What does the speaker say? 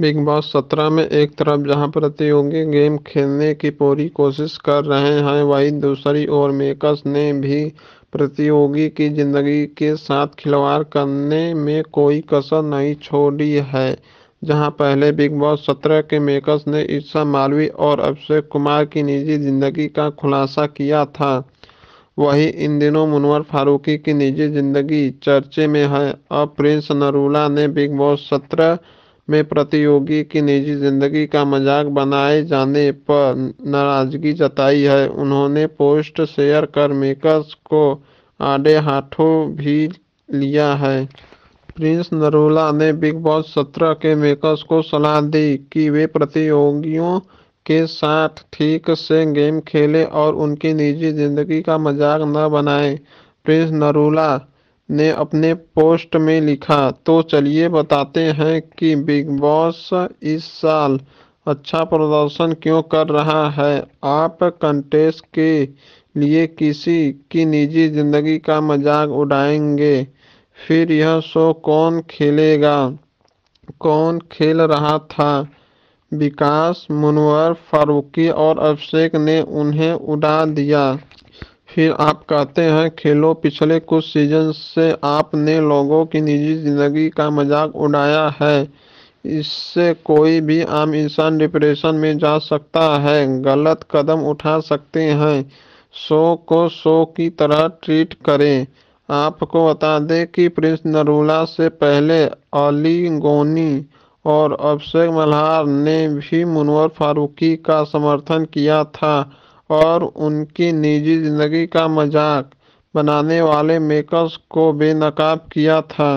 big boss सत्रह में एक तरफ जहां प्रतियोगी गेम खेलने की पूरी कोशिश कर रहे हैं वहीं दूसरी ओर मेकर्स ने भी प्रतियोगी की जिंदगी के साथ खिलवाड़ करने में कोई कसर नहीं छोड़ी है जहां पहले बिग बॉस सत्रह के मेकर्स ने ईसा मालवी और अभिषेक कुमार की निजी जिंदगी का खुलासा किया था वहीं इन दिनों मुनवर फारूकी की निजी जिंदगी चर्चे में है अब प्रिंस नरूला ने बिग बॉस सत्रह में प्रतियोगी की निजी जिंदगी का मजाक बनाए जाने पर नाराजगी जताई है उन्होंने पोस्ट शेयर कर मेकर्स को आड़े हाथों भी लिया है प्रिंस नरूला ने बिग बॉस सत्रह के मेकर्स को सलाह दी कि वे प्रतियोगियों के साथ ठीक से गेम खेलें और उनकी निजी जिंदगी का मजाक न बनाएं प्रिंस नरूला ने अपने पोस्ट में लिखा तो चलिए बताते हैं कि बिग बॉस इस साल अच्छा प्रदर्शन क्यों कर रहा है आप कंटेस्ट के लिए किसी की निजी जिंदगी का मजाक उड़ाएंगे फिर यह शो कौन खेलेगा कौन खेल रहा था विकास मुनवर फारूकी और अभिषेक ने उन्हें उड़ा दिया फिर आप कहते हैं खेलो पिछले कुछ सीजन से आपने लोगों की निजी जिंदगी का मजाक उड़ाया है इससे कोई भी आम इंसान डिप्रेशन में जा सकता है गलत कदम उठा सकते हैं शो को शो की तरह ट्रीट करें आपको बता दें कि प्रिंस नरूला से पहले अली गोनी और अभिषेक मल्हार ने भी मुनवर फारूकी का समर्थन किया था और उनकी निजी ज़िंदगी का मजाक बनाने वाले मेकर्स को बेनकाब किया था